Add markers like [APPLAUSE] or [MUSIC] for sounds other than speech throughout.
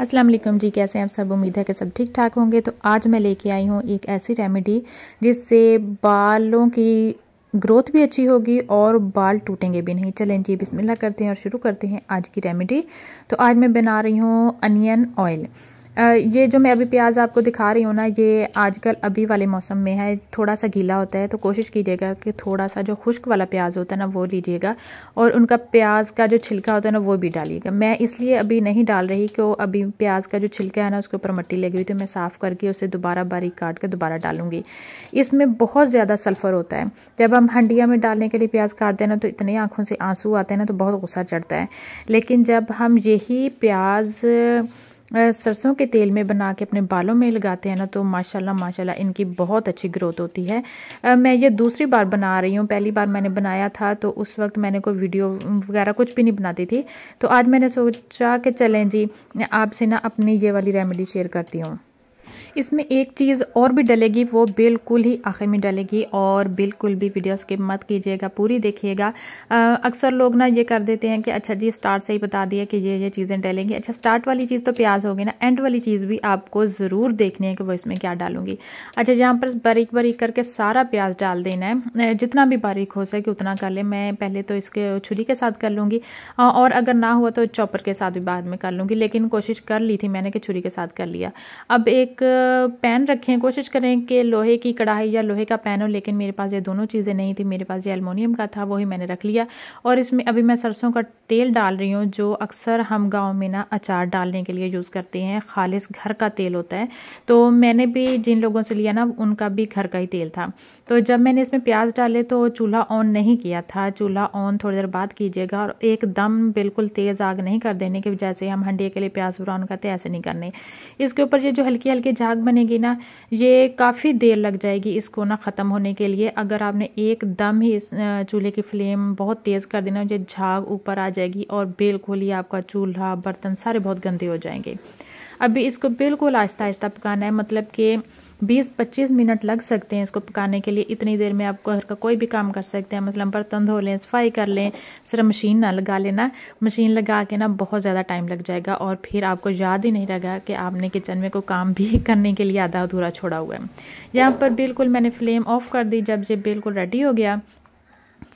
अस्सलाम वालेकुम जी कैसे हैं आप सब उम्मीद है कि सब ठीक ठाक होंगे तो आज मैं लेके आई हूँ एक ऐसी रेमेडी जिससे बालों की ग्रोथ भी अच्छी होगी और बाल टूटेंगे भी नहीं चलें जी बिस्मिल्लाह करते हैं और शुरू करते हैं आज की रेमेडी तो आज मैं बना रही हूँ अनियन ऑयल ये जो मैं अभी प्याज आपको दिखा रही हूँ ना ये आजकल अभी वाले मौसम में है थोड़ा सा गीला होता है तो कोशिश कीजिएगा कि थोड़ा सा जो खुश्क वाला प्याज होता है ना वो लीजिएगा और उनका प्याज का जो छिलका होता है ना वो भी डालिएगा मैं इसलिए अभी नहीं डाल रही कि अभी प्याज का जो छिलका है ना उसके ऊपर मट्टी लगी हुई तो मैं साफ़ करके उसे दोबारा बारीक काट कर दोबारा डालूंगी इसमें बहुत ज़्यादा सल्फ़र होता है जब हम हंडिया में डालने के लिए प्याज काटते हैं ना तो इतने आँखों से आंसू आते हैं ना तो बहुत गुस्सा चढ़ता है लेकिन जब हम यही प्याज सरसों के तेल में बना के अपने बालों में लगाते हैं ना तो माशाल्लाह माशाल्लाह इनकी बहुत अच्छी ग्रोथ होती है मैं ये दूसरी बार बना रही हूँ पहली बार मैंने बनाया था तो उस वक्त मैंने कोई वीडियो वगैरह कुछ भी नहीं बनाती थी तो आज मैंने सोचा कि चलें जी आपसे ना अपनी ये वाली रेमेडी शेयर करती हूँ इसमें एक चीज़ और भी डलेगी वो बिल्कुल ही आखिर में डलेगी और बिल्कुल भी वीडियो स्किप मत कीजिएगा पूरी देखिएगा अक्सर लोग ना ये कर देते हैं कि अच्छा जी स्टार्ट से ही बता दिया कि ये ये चीज़ें डलेंगी अच्छा स्टार्ट वाली चीज़ तो प्याज होगी ना एंड वाली चीज़ भी आपको ज़रूर देखनी है कि वो इसमें क्या डालूंगी अच्छा यहाँ पर बारीक बारीक करके सारा प्याज डाल देना है जितना भी बारीक हो सके उतना कर लें मैं पहले तो इसके छुरी के साथ कर लूँगी और अगर ना हुआ तो चॉपर के साथ भी बाद में कर लूँगी लेकिन कोशिश कर ली थी मैंने कि छुरी के साथ कर लिया अब एक पैन रखें कोशिश करें कि लोहे की कढ़ाई या लोहे का पैन हो लेकिन मेरे पास ये दोनों चीज़ें नहीं थी मेरे पास ये अलमोनियम का था वही मैंने रख लिया और इसमें अभी मैं सरसों का तेल डाल रही हूँ जो अक्सर हम गाँव में ना अचार डालने के लिए यूज़ करते हैं खालिश घर का तेल होता है तो मैंने भी जिन लोगों से लिया ना उनका भी घर का ही तेल था तो जब मैंने इसमें प्याज डाले तो चूल्हा ऑन नहीं किया था चूल्हा ऑन थोड़ी देर बाद कीजिएगा और एकदम बिल्कुल तेज़ आग नहीं कर देने के जैसे हम हंडिए के लिए प्याज ब्राउन करते ऐसे नहीं करने इसके ऊपर ये जो हल्की हल्की झाग बनेगी ना ये काफ़ी देर लग जाएगी इसको ना ख़त्म होने के लिए अगर आपने एकदम ही इस चूल्हे की फ्लेम बहुत तेज़ कर देना ये झाग ऊपर आ जाएगी और बिल्कुल ही आपका चूल्हा बर्तन सारे बहुत गंदे हो जाएंगे अभी इसको बिल्कुल आहिस्ता आहिस्ता पकाना है मतलब कि 20-25 मिनट लग सकते हैं इसको पकाने के लिए इतनी देर में आप घर का कोई भी काम कर सकते हैं मतलब बर्तन धो लें सफाई कर लें सिर्फ मशीन ना लगा लेना मशीन लगा के ना बहुत ज़्यादा टाइम लग जाएगा और फिर आपको याद ही नहीं लगा कि आपने किचन में कोई काम भी [LAUGHS] करने के लिए आधा अधूरा छोड़ा हुआ है यहाँ पर बिल्कुल मैंने फ्लेम ऑफ कर दी जब ये बिल्कुल रेडी हो गया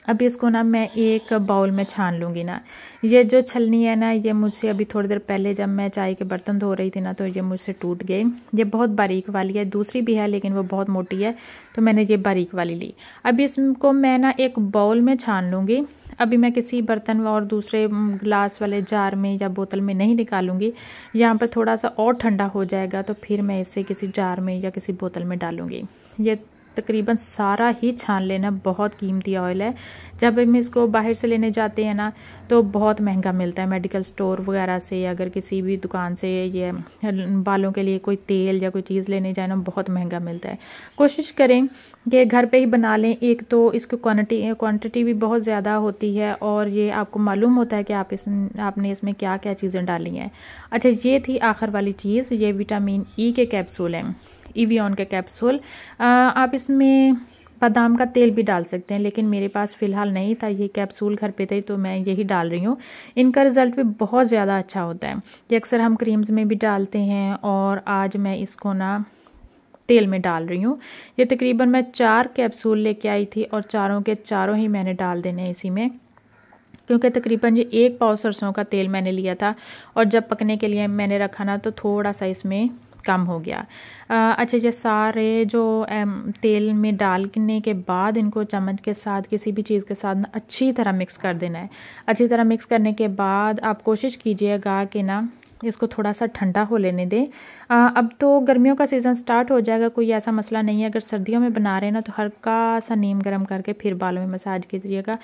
अभी इसको ना मैं एक बाउल में छान लूँगी ना ये जो छलनी है ना ये मुझसे अभी थोड़ी देर पहले जब मैं चाय के बर्तन धो रही थी ना तो ये मुझसे टूट गए ये बहुत बारीक वाली है दूसरी भी है लेकिन वो बहुत मोटी है तो मैंने ये बारीक वाली ली अभी इसको मैं ना एक बाउल में छान लूँगी अभी मैं किसी बर्तन और दूसरे ग्लास वाले जार में या बोतल में नहीं निकालूंगी यहाँ पर थोड़ा सा और ठंडा हो जाएगा तो फिर मैं इसे किसी जार में या किसी बोतल में डालूंगी ये तकरीबन सारा ही छान लेना बहुत कीमती ऑयल है जब हम इसको बाहर से लेने जाते हैं ना तो बहुत महंगा मिलता है मेडिकल स्टोर वगैरह से अगर किसी भी दुकान से ये बालों के लिए कोई तेल या कोई चीज़ लेने जाए ना बहुत महंगा मिलता है कोशिश करें कि घर पे ही बना लें एक तो इसकी क्वान्टी क्वान्टिटी भी बहुत ज़्यादा होती है और ये आपको मालूम होता है कि आप इस आपने इसमें क्या क्या चीज़ें डाली हैं अच्छा ये थी आखिर वाली चीज़ ये विटामिन ई e के कैप्सूल हैं इवियन का कैप्सूल आप इसमें बादाम का तेल भी डाल सकते हैं लेकिन मेरे पास फ़िलहाल नहीं था ये कैप्सूल घर पे थे तो मैं यही डाल रही हूँ इनका रिज़ल्ट भी बहुत ज़्यादा अच्छा होता है ये अक्सर हम क्रीम्स में भी डालते हैं और आज मैं इसको ना तेल में डाल रही हूँ ये तकरीबन मैं चार कैप्सूल लेके आई थी और चारों के चारों ही मैंने डाल देने इसी में क्योंकि तकरीबन ये एक पाव सरसों का तेल मैंने लिया था और जब पकने के लिए मैंने रखा ना तो थोड़ा सा इसमें कम हो गया आ, अच्छा ये सारे जो तेल में डालने के बाद इनको चम्मच के साथ किसी भी चीज़ के साथ ना अच्छी तरह मिक्स कर देना है अच्छी तरह मिक्स करने के बाद आप कोशिश कीजिएगा कि ना इसको थोड़ा सा ठंडा हो लेने दें अब तो गर्मियों का सीज़न स्टार्ट हो जाएगा कोई ऐसा मसला नहीं है अगर सर्दियों में बना रहे हैं ना तो हल्का सा नीम गर्म करके फिर बालों में मसाज कीजिएगा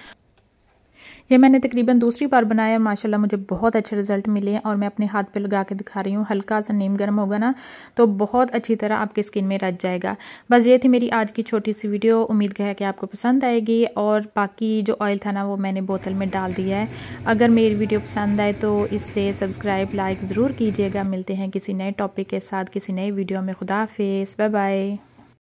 ये मैंने तकरीबन दूसरी बार बनाया माशाल्लाह मुझे बहुत अच्छे रिजल्ट मिले और मैं अपने हाथ पे लगा के दिखा रही हूँ हल्का सा नीम गर्म होगा ना तो बहुत अच्छी तरह आपकी स्किन में रच जाएगा बस ये थी मेरी आज की छोटी सी वीडियो उम्मीद है कि आपको पसंद आएगी और बाकी जो ऑयल था ना वो मैंने बोतल में डाल दिया है अगर मेरी वीडियो पसंद आए तो इससे सब्सक्राइब लाइक ज़रूर कीजिएगा मिलते हैं किसी नए टॉपिक के साथ किसी नई वीडियो में खुदा बाय बाय